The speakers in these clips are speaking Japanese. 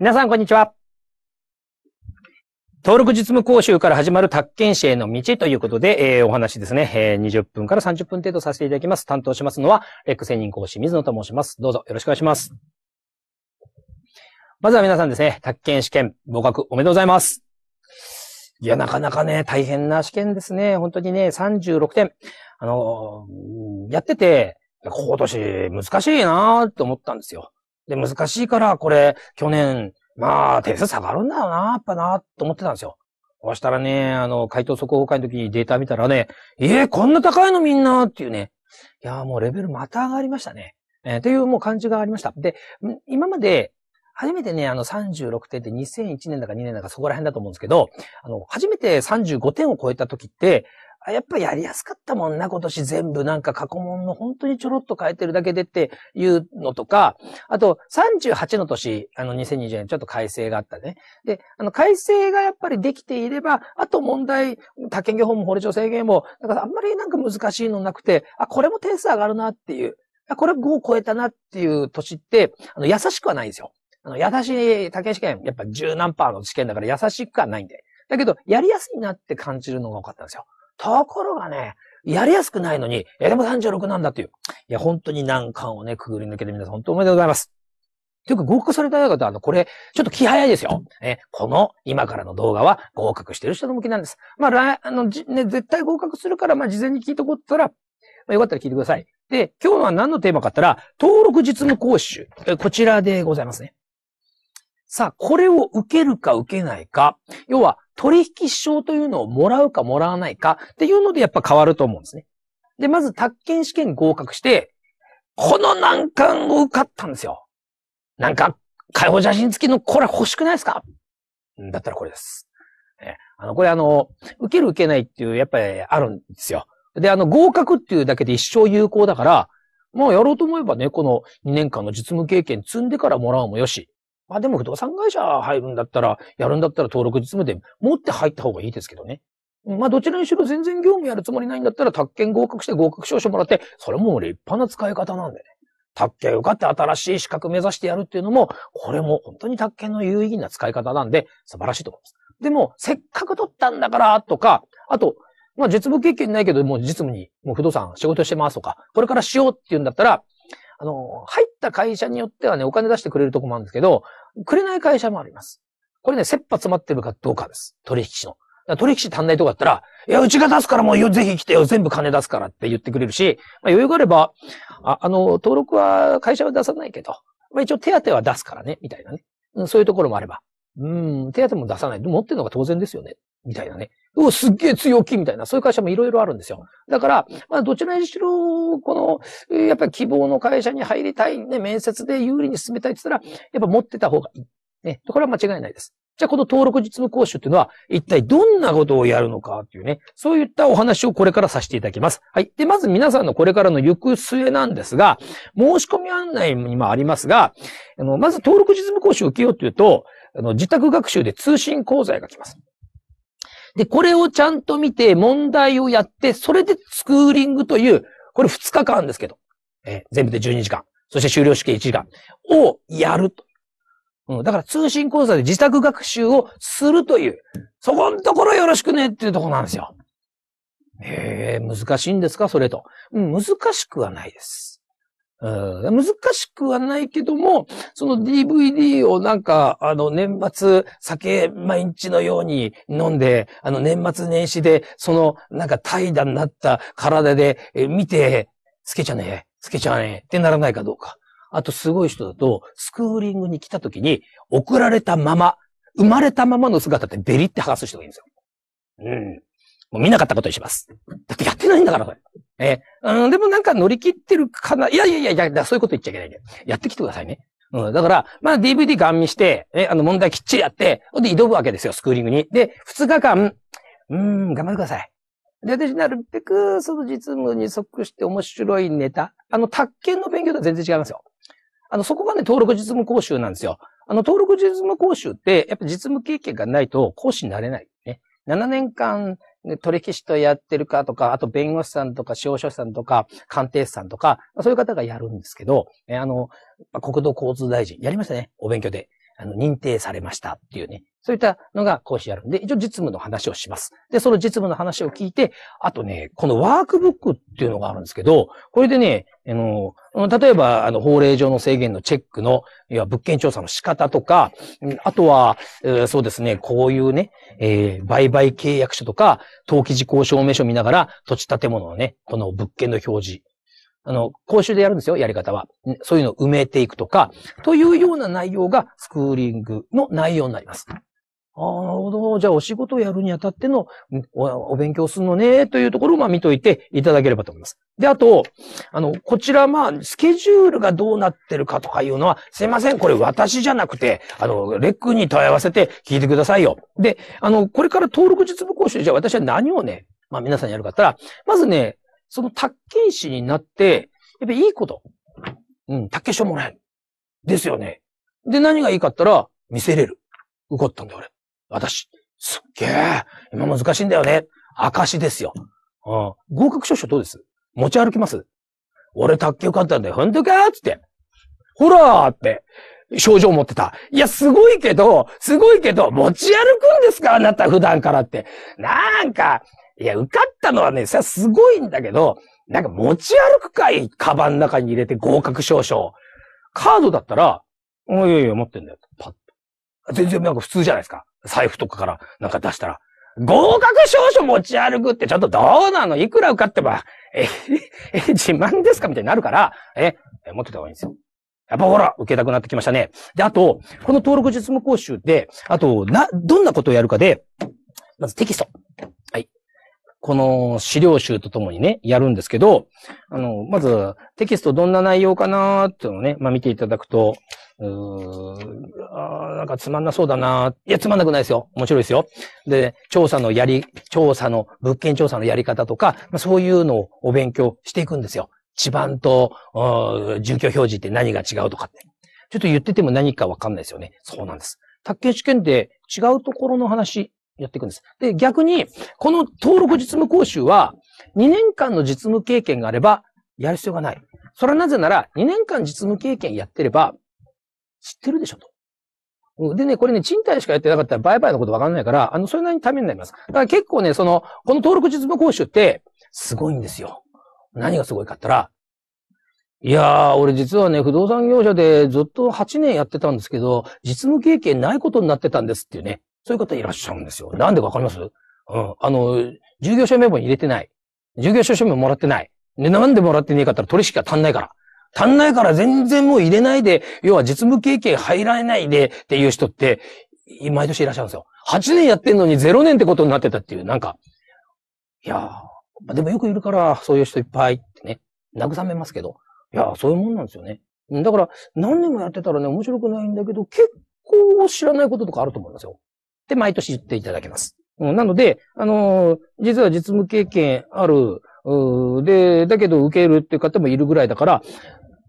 皆さん、こんにちは。登録実務講習から始まる宅建士への道ということで、えー、お話ですね、えー、20分から30分程度させていただきます。担当しますのは、レック専任講師、水野と申します。どうぞよろしくお願いします。まずは皆さんですね、宅建試験合格おめでとうございます。いや、なかなかね、大変な試験ですね。本当にね、36点。あのやってて、今年難しいなーって思ったんですよ。で、難しいから、これ、去年、まあ、点数下がるんだよな、やっぱな、と思ってたんですよ。そしたらね、あの、回答速報会の時にデータ見たらね、えー、こんな高いのみんなっていうね。いや、もうレベルまた上がりましたね。えー、いうもう感じがありました。で、今まで、初めてね、あの36点って2001年だか2年だかそこら辺だと思うんですけど、あの、初めて35点を超えた時って、やっぱやりやすかったもんな、今年全部なんか過去問の本当にちょろっと変えてるだけでっていうのとか、あと38の年、あの2020年ちょっと改正があったね。で、あの改正がやっぱりできていれば、あと問題、他県業法も法律上制限も、だからあんまりなんか難しいのなくて、あ、これも点数上がるなっていう、あ、これ5を超えたなっていう年って、あの優しくはないんですよ。あの、優しい、他県試験、やっぱ十何パーの試験だから優しくはないんで。だけど、やりやすいなって感じるのが多かったんですよ。ところがね、やりやすくないのに、え、でも36なんだっていう。いや、本当に難関をね、くぐり抜けて皆さん本当おめでとうございます。というか、合格された方は、あの、これ、ちょっと気早いですよ。え、この、今からの動画は合格してる人の向きなんです。まあ、あの、じ、ね、絶対合格するから、まあ、事前に聞いておこったら、まあ、よかったら聞いてください。で、今日のは何のテーマかったら、登録実務講習。え、こちらでございますね。さあ、これを受けるか受けないか。要は、取引証というのをもらうかもらわないかっていうのでやっぱ変わると思うんですね。で、まず、宅建試験合格して、この難関を受かったんですよ。なんか、解放写真付きのこれ欲しくないですかだったらこれです。え、あの、これあの、受ける受けないっていう、やっぱりあるんですよ。で、あの、合格っていうだけで一生有効だから、もうやろうと思えばね、この2年間の実務経験積んでからもらうもよし、まあでも不動産会社入るんだったら、やるんだったら登録実務で持って入った方がいいですけどね。まあどちらにしろ全然業務やるつもりないんだったら、宅建合格して合格証書もらって、それも立派な使い方なんでね。宅建受かって新しい資格目指してやるっていうのも、これも本当に宅建の有意義な使い方なんで、素晴らしいと思います。でも、せっかく取ったんだから、とか、あと、まあ実務経験ないけど、もう実務に、もう不動産仕事してますとか、これからしようっていうんだったら、あの、入った会社によってはね、お金出してくれるとこもあるんですけど、くれない会社もあります。これね、切羽詰まってるかどうかです。取引士の。取引士足んないとこだったら、いや、うちが出すからもうぜひ来てよ、全部金出すからって言ってくれるし、まあ、余裕があれば、ああの、登録は会社は出さないけど、まあ、一応手当は出すからね、みたいなね。そういうところもあれば。うん、手当も出さない。持ってるのが当然ですよね。みたいなね。すっげえ強気みたいな、そういう会社もいろいろあるんですよ。だから、まあ、どちらにしろ、この、やっぱり希望の会社に入りたい、ね、面接で有利に進めたいって言ったら、やっぱ持ってた方がいい。ね。これは間違いないです。じゃあ、この登録実務講習っていうのは、一体どんなことをやるのかっていうね、そういったお話をこれからさせていただきます。はい。で、まず皆さんのこれからの行く末なんですが、申し込み案内にもありますが、あの、まず登録実務講習を受けようっていうと、あの、自宅学習で通信講座が来ます。で、これをちゃんと見て、問題をやって、それでスクーリングという、これ2日間ですけど、えー、全部で12時間、そして終了試験1時間をやると。うん、だから通信講座で自宅学習をするという、そこのところよろしくねっていうところなんですよ。えー、難しいんですかそれと。うん、難しくはないです。うん、難しくはないけども、その DVD をなんか、あの、年末、酒毎日のように飲んで、あの、年末年始で、その、なんか怠惰になった体で、え見て、つけちゃねえ、つけちゃねえってならないかどうか。あと、すごい人だと、スクーリングに来た時に、送られたまま、生まれたままの姿ってベリって剥がす人がいいんですよ。うん。もう見なかったことにします。だってやってないんだから、これ。えー、うん、でもなんか乗り切ってるかな。いやいやいやいや、だそういうこと言っちゃいけないんだよ。やってきてくださいね。うん、だから、まあ DVD ガン見して、え、あの問題きっちりやって、で挑むわけですよ、スクーリングに。で、2日間、うん、頑張ってください。で、私、なるべく、その実務に即して面白いネタ。あの、宅建の勉強とは全然違いますよ。あの、そこがね、登録実務講習なんですよ。あの、登録実務講習って、やっぱ実務経験がないと講師になれない、ね。7年間、取引士とやってるかとか、あと弁護士さんとか、司法書士さんとか、鑑定士さんとか、そういう方がやるんですけど、あの、国土交通大臣、やりましたね、お勉強で。あの、認定されましたっていうね。そういったのが講師やるんで、一応実務の話をします。で、その実務の話を聞いて、あとね、このワークブックっていうのがあるんですけど、これでね、あの、例えば、あの、法令上の制限のチェックの、いや、物件調査の仕方とか、あとは、えー、そうですね、こういうね、えー、売買契約書とか、登記事項証明書を見ながら、土地建物のね、この物件の表示、あの、講習でやるんですよ、やり方は。そういうのを埋めていくとか、というような内容がスクーリングの内容になります。ああ、なるほど。じゃあ、お仕事をやるにあたってのお、お勉強するのね、というところを、まあ、見といていただければと思います。で、あと、あの、こちら、まあ、スケジュールがどうなってるかとかいうのは、すいません、これ私じゃなくて、あの、レックに問い合わせて聞いてくださいよ。で、あの、これから登録実務講習、じゃあ私は何をね、まあ、皆さんやるかったら、まずね、その宅建士になって、やっぱいいこと。うん、宅建証もらえる。ですよね。で、何がいいかったら、見せれる。受かったんだよ、俺。私。すっげえ。今難しいんだよね。証ですよ。うん。合格証書どうです持ち歩きます俺卓球かったんだよ。ほんとかつって。ほらーって。症状持ってた。いや、すごいけど、すごいけど、持ち歩くんですかあなた普段からって。なんか、いや、受かったのはね、さ、すごいんだけど、なんか持ち歩くかいカバンの中に入れて合格証書。カードだったら、おいやいや、持ってんだよ。パッと。全然なんか普通じゃないですか。財布とかからなんか出したら。合格証書持ち歩くってちょっとどうなのいくら受かってば、え、え、自慢ですかみたいになるから、え、持ってた方がいいんですよ。やっぱほら、受けたくなってきましたね。で、あと、この登録実務講習で、あと、な、どんなことをやるかで、まずテキスト。はい。この資料集とともにね、やるんですけど、あの、まず、テキストどんな内容かなーっていうのをね、まあ見ていただくと、うーあーなんかつまんなそうだなー。いや、つまんなくないですよ。面白いですよ。で、調査のやり、調査の、物件調査のやり方とか、まあ、そういうのをお勉強していくんですよ。地盤と、住居表示って何が違うとかって。ちょっと言ってても何かわかんないですよね。そうなんです。宅建試験で違うところの話やっていくんです。で、逆に、この登録実務講習は、2年間の実務経験があれば、やる必要がない。それはなぜなら、2年間実務経験やってれば、知ってるでしょと。でね、これね、賃貸しかやってなかったら売買のことわかんないから、あの、それなりにためになります。だから結構ね、その、この登録実務講習って、すごいんですよ。何がすごいかったら、いやー、俺実はね、不動産業者でずっと8年やってたんですけど、実務経験ないことになってたんですっていうね。そういう方いらっしゃるんですよ。なんでかわかりますうん。あの、従業者名簿に入れてない。従業者証明もらってない。で、なんでもらってねえかったら取引が足んないから。足んないから全然もう入れないで、要は実務経験入らないでっていう人って、毎年いらっしゃるんですよ。8年やってんのに0年ってことになってたっていう、なんか、いやー、でもよくいるから、そういう人いっぱいってね、慰めますけど、いやー、そういうもんなんですよね。だから、何年もやってたらね、面白くないんだけど、結構知らないこととかあると思いますよ。って毎年言っていただけます。うん、なので、あのー、実は実務経験ある、で、だけど受けるっていう方もいるぐらいだから、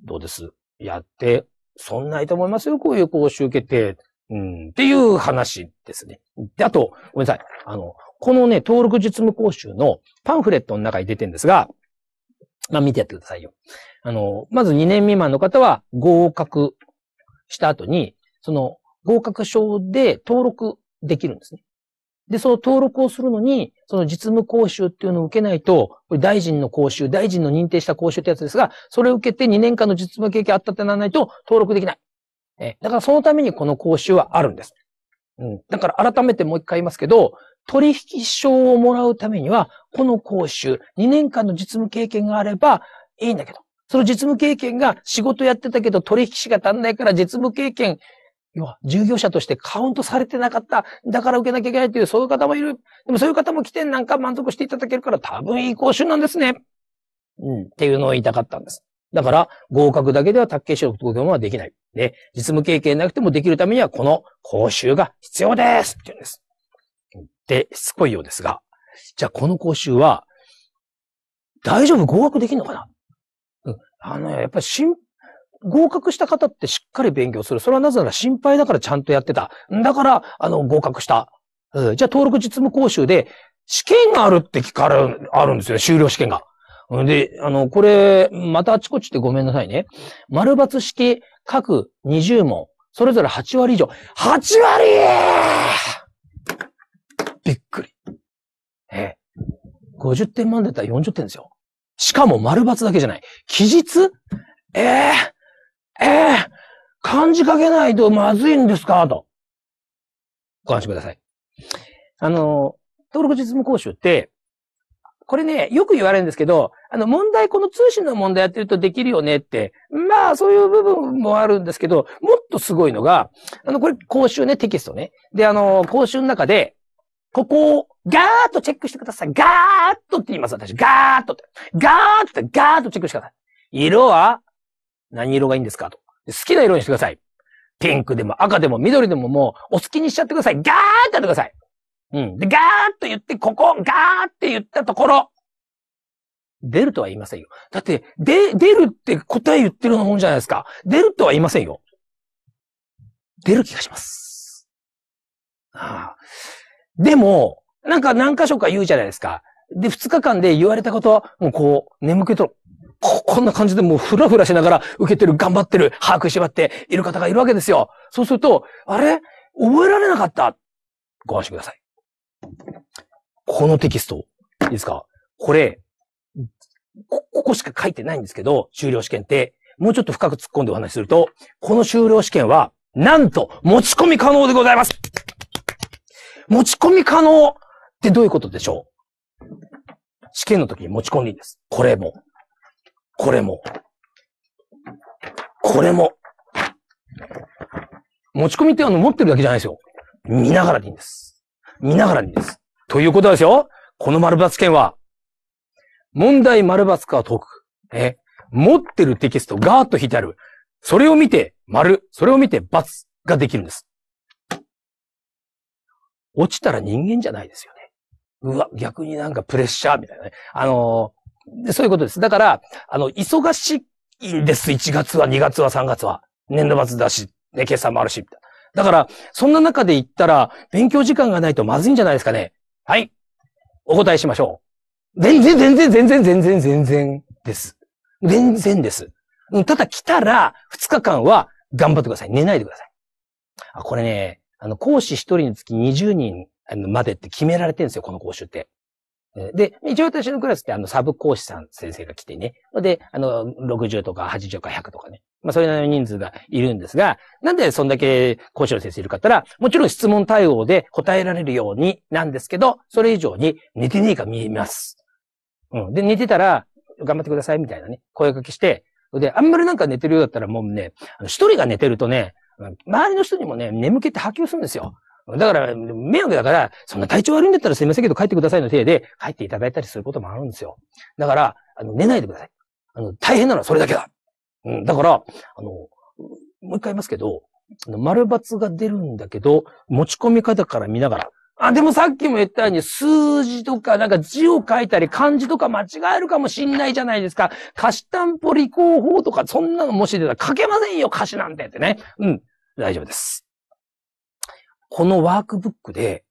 どうですやって、そんないと思いますよ、こういう講習けて、うん、っていう話ですね。で、あと、ごめんなさい。あの、このね、登録実務講習のパンフレットの中に出てるんですが、まあ見てやってくださいよ。あの、まず2年未満の方は合格した後に、その合格証で登録できるんですね。で、その登録をするのに、その実務講習っていうのを受けないと、これ大臣の講習、大臣の認定した講習ってやつですが、それを受けて2年間の実務経験あったってならないと登録できない。えだからそのためにこの講習はあるんです。うん。だから改めてもう一回言いますけど、取引証をもらうためには、この講習、2年間の実務経験があればいいんだけど、その実務経験が仕事やってたけど取引士が足んないから実務経験要は、従業者としてカウントされてなかった。だから受けなきゃいけないという、そういう方もいる。でもそういう方も来てなんか満足していただけるから多分いい講習なんですね。うん。っていうのを言いたかったんです。だから、合格だけでは卓球士の特業はできない。で、実務経験なくてもできるためには、この講習が必要ですって言うんです。で、しつこいようですが。じゃあ、この講習は、大丈夫合格できるのかなうん。あの、やっぱり心合格した方ってしっかり勉強する。それはなぜなら心配だからちゃんとやってた。だから、あの、合格した。うん、じゃあ、登録実務講習で、試験があるって聞かれる、あるんですよ。終了試験が。で、あの、これ、またあちこちってごめんなさいね。丸抜式、各20問、それぞれ8割以上。8割びっくり。ええ。50点満点だったら40点ですよ。しかも丸抜だけじゃない。期日ええーええー、漢字書けないとまずいんですかと。ご安心ください。あの、登録実務講習って、これね、よく言われるんですけど、あの問題、この通信の問題やってるとできるよねって、まあそういう部分もあるんですけど、もっとすごいのが、あの、これ講習ね、テキストね。で、あの、講習の中で、ここをガーッとチェックしてください。ガーッとって言います、私。ガーッとって。ガーッとって、ガーッとチェックしてください。色は何色がいいんですかと。好きな色にしてください。ピンクでも赤でも緑でももうお好きにしちゃってください。ガーってやってください。うん。で、ガーっと言って、ここ、ガーって言ったところ、出るとは言いませんよ。だって、で、出るって答え言ってるのもんじゃないですか。出るとは言いませんよ。出る気がします。ああ。でも、なんか何箇所か言うじゃないですか。で、二日間で言われたこと、もうこう、眠気と、こ、こんな感じでもうふらふらしながら受けてる、頑張ってる、把握しばっている方がいるわけですよ。そうすると、あれ覚えられなかったご安心ください。このテキスト、いいですかこれこ、ここしか書いてないんですけど、修了試験って、もうちょっと深く突っ込んでお話しすると、この修了試験は、なんと、持ち込み可能でございます持ち込み可能ってどういうことでしょう試験の時に持ち込んでいいです。これも。これも。これも。持ち込みってあの、持ってるだけじゃないですよ。見ながらでいいんです。見ながらでいいんです。ということですよ。この丸抜券は、問題丸抜かは解く。え、持ってるテキスト、ガーッと引いてある。それを見て、丸。それを見て、罰ができるんです。落ちたら人間じゃないですよね。うわ、逆になんかプレッシャーみたいなね。あので、そういうことです。だから、あの、忙しいんです。1月は、2月は、3月は。年度末だし、ね、決算もあるし。だから、そんな中で言ったら、勉強時間がないとまずいんじゃないですかね。はい。お答えしましょう。全然、全然、全然、全然、全然です。全然です。ただ来たら、2日間は頑張ってください。寝ないでください。あ、これね、あの、講師1人につき20人までって決められてるんですよ、この講習って。で、一応私のクラスってあのサブ講師さん先生が来てね。で、あの、60とか80か100とかね。まあ、それなりの人数がいるんですが、なんでそんだけ講師の先生いるかったら、もちろん質問対応で答えられるようになんですけど、それ以上に寝てねえか見えます。うん。で、寝てたら、頑張ってくださいみたいなね、声かけして、で、あんまりなんか寝てるようだったらもうね、一人が寝てるとね、周りの人にもね、眠気って波及するんですよ。だから、迷惑だから、そんな体調悪いんだったらすいませんけど帰ってくださいのせいで、帰っていただいたりすることもあるんですよ。だから、あの、寝ないでください。あの、大変なのはそれだけだ。うん、だから、あの、もう一回言いますけど、丸抜が出るんだけど、持ち込み方から見ながら。あ、でもさっきも言ったように、数字とか、なんか字を書いたり、漢字とか間違えるかもしんないじゃないですか。貸し担保利行法とか、そんなのもし出たら書けませんよ、貸しなんてってね。うん、大丈夫です。このワークブックで、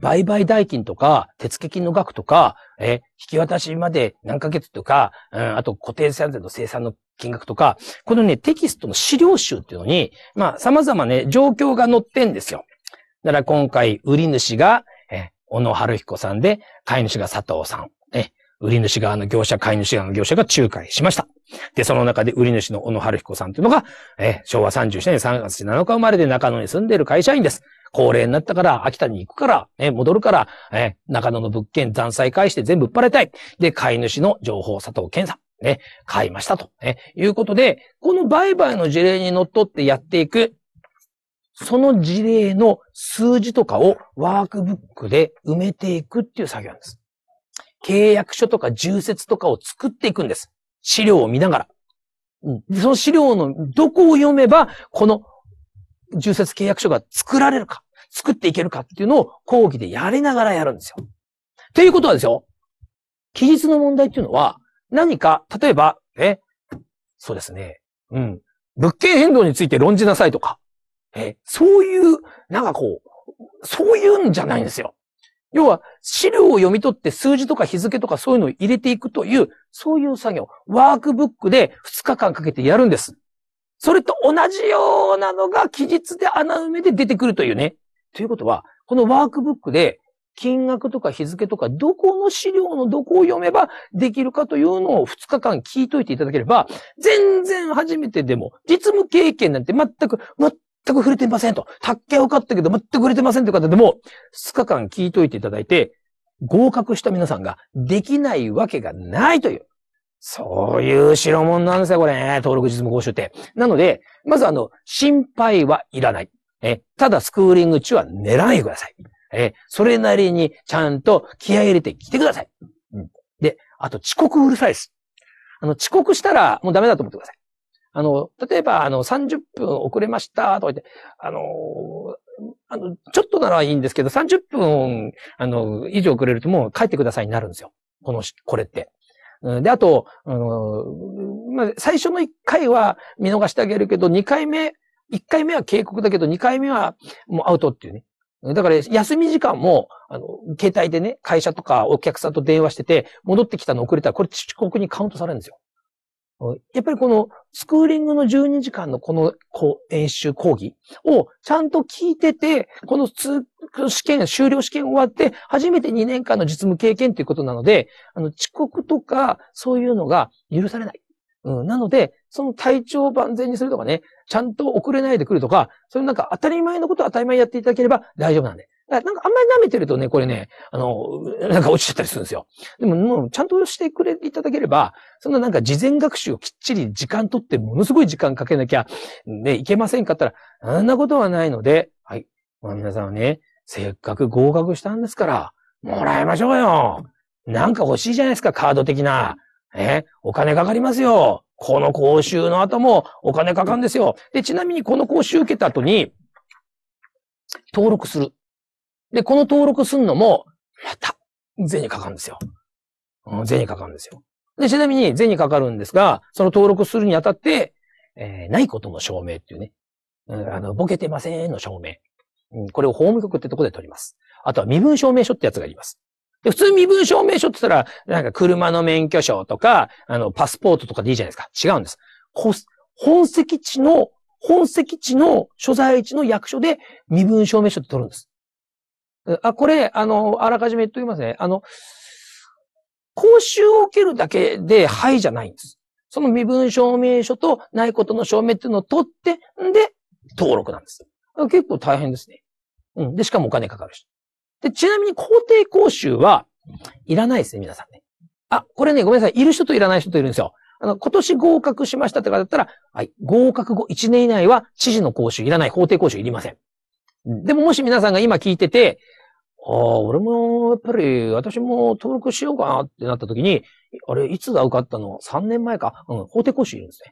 売買代金とか、手付金の額とか、え、引き渡しまで何ヶ月とか、うん、あと固定資産税の生産の金額とか、このね、テキストの資料集っていうのに、まあ、様々ね、状況が載ってんですよ。だから今回、売り主が、え、小野春彦さんで、買い主が佐藤さん。え、売り主側の業者、買い主側の業者が仲介しました。で、その中で売り主の小野春彦さんというのが、え昭和37年3月7日生まれで中野に住んでいる会社員です。高齢になったから、秋田に行くから、え戻るから、え中野の物件残債返して全部売っ払れたい。で、買い主の情報佐藤健さん。ね、買いましたと、ね、いうことで、この売買の事例に則ってやっていく、その事例の数字とかをワークブックで埋めていくっていう作業なんです。契約書とか重説とかを作っていくんです。資料を見ながら。その資料のどこを読めば、この重説契約書が作られるか、作っていけるかっていうのを講義でやりながらやるんですよ。ということはですよ、記述の問題っていうのは、何か、例えば、え、そうですね、うん、物件変動について論じなさいとか、え、そういう、なんかこう、そういうんじゃないんですよ。要は、資料を読み取って数字とか日付とかそういうのを入れていくという、そういう作業、ワークブックで2日間かけてやるんです。それと同じようなのが期日で穴埋めで出てくるというね。ということは、このワークブックで金額とか日付とかどこの資料のどこを読めばできるかというのを2日間聞いといていただければ、全然初めてでも実務経験なんて全く、全く触れてませんと。卓球受かったけど全く触れてませんという方でも、2日間聞いといていただいて、合格した皆さんができないわけがないという。そういう代物なんですよ、これ、ね。登録実務講習って。なので、まずあの、心配はいらない。え、ただスクーリング中は寝ないでください。え、それなりにちゃんと気合入れてきてください。うん、で、あと遅刻うるさいです。あの、遅刻したらもうダメだと思ってください。あの、例えば、あの、30分遅れましたとか言って、あの、あの、ちょっとならいいんですけど、30分、あの、以上遅れるともう帰ってくださいになるんですよ。この、これって。で、あと、あの、まあ、最初の1回は見逃してあげるけど、2回目、1回目は警告だけど、2回目はもうアウトっていうね。だから、休み時間も、あの、携帯でね、会社とかお客さんと電話してて、戻ってきたの遅れたら、これ遅刻にカウントされるんですよ。やっぱりこのスクーリングの12時間のこの演習講義をちゃんと聞いてて、この試験、終了試験終わって、初めて2年間の実務経験ということなので、あの、遅刻とか、そういうのが許されない。うん、なので、その体調を万全にするとかね、ちゃんと遅れないでくるとか、そういうなんか当たり前のことは当たり前やっていただければ大丈夫なんで。なんかあんまり舐めてるとね、これね、あの、なんか落ちちゃったりするんですよ。でも、もうちゃんとしてくれていただければ、そんななんか事前学習をきっちり時間取ってものすごい時間かけなきゃ、ね、いけませんかったら、あんなことはないので、はい。まあ、皆さんはね、せっかく合格したんですから、もらいましょうよ。なんか欲しいじゃないですか、カード的な。ね、お金かかりますよ。この講習の後もお金かかるんですよ。で、ちなみにこの講習受けた後に、登録する。で、この登録すんのも、また、税にかかるんですよ。うん、にかかるんですよ。で、ちなみに税にかかるんですが、その登録するにあたって、えー、ないことの証明っていうね、うん、あの、ボケてませんの証明、うん。これを法務局ってとこで取ります。あとは身分証明書ってやつがあります。で、普通身分証明書って言ったら、なんか車の免許証とか、あの、パスポートとかでいいじゃないですか。違うんです。本籍地の、本籍地の所在地の役所で身分証明書って取るんです。あ、これ、あの、あらかじめ言っときますね。あの、講習を受けるだけで、はいじゃないんです。その身分証明書とないことの証明っていうのを取って、んで、登録なんです。結構大変ですね。うん。で、しかもお金かかるし。で、ちなみに法定講習は、いらないですね、皆さんね。あ、これね、ごめんなさい。いる人といらない人といるんですよ。あの、今年合格しましたって方だったら、はい、合格後1年以内は知事の講習いらない、法定講習いりません。でももし皆さんが今聞いてて、ああ、俺も、やっぱり、私も登録しようかなってなった時に、あれ、いつが受かったの ?3 年前か。うん、法廷講習いるんです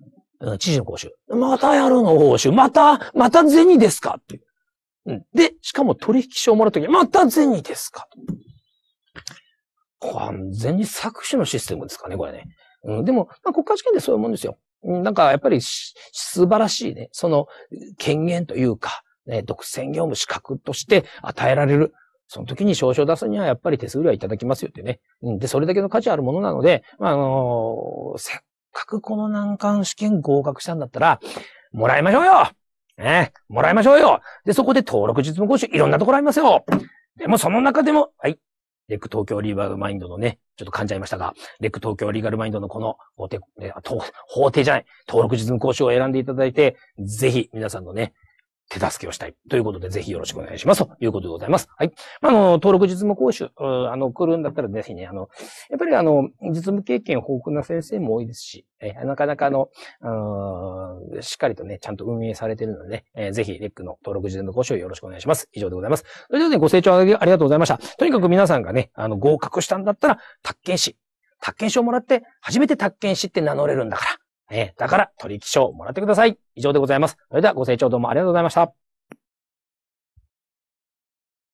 ね。うん、知事の講習。またやるの講習。また、また銭ですかってう。ん。で、しかも取引書をもらっときに、また銭ですか完全に搾取のシステムですかね、これね。うん、でも、まあ、国家試験でそういうもんですよ。なんか、やっぱり、素晴らしいね、その、権限というか、ね、独占業務資格として与えられる。その時に証書を出すにはやっぱり手数料はいただきますよってね。うん、で、それだけの価値あるものなので、まあ、あのー、せっかくこの難関試験合格したんだったら、もらいましょうよねもらいましょうよで、そこで登録実務講習、いろんなところありますよでもその中でも、はい、レック東京リーガルマインドのね、ちょっと噛んじゃいましたが、レック東京リーガルマインドのこの法廷、法廷じゃない、登録実務講習を選んでいただいて、ぜひ皆さんのね、手助けをしたい。ということで、ぜひよろしくお願いします。ということでございます。はい。あの、登録実務講習、あの、来るんだったら、ぜひね、あの、やっぱりあの、実務経験豊富な先生も多いですし、えなかなかあの、うん、しっかりとね、ちゃんと運営されてるのでね、えー、ぜひ、レックの登録実務講習よろしくお願いします。以上でございます。それではね、ご清聴ありがとうございました。とにかく皆さんがね、あの、合格したんだったら、宅建士。宅建士をもらって、初めて宅建士って名乗れるんだから。えー、だから取引書をもらってください。以上でございます。それではご清聴どうもありがとうございました。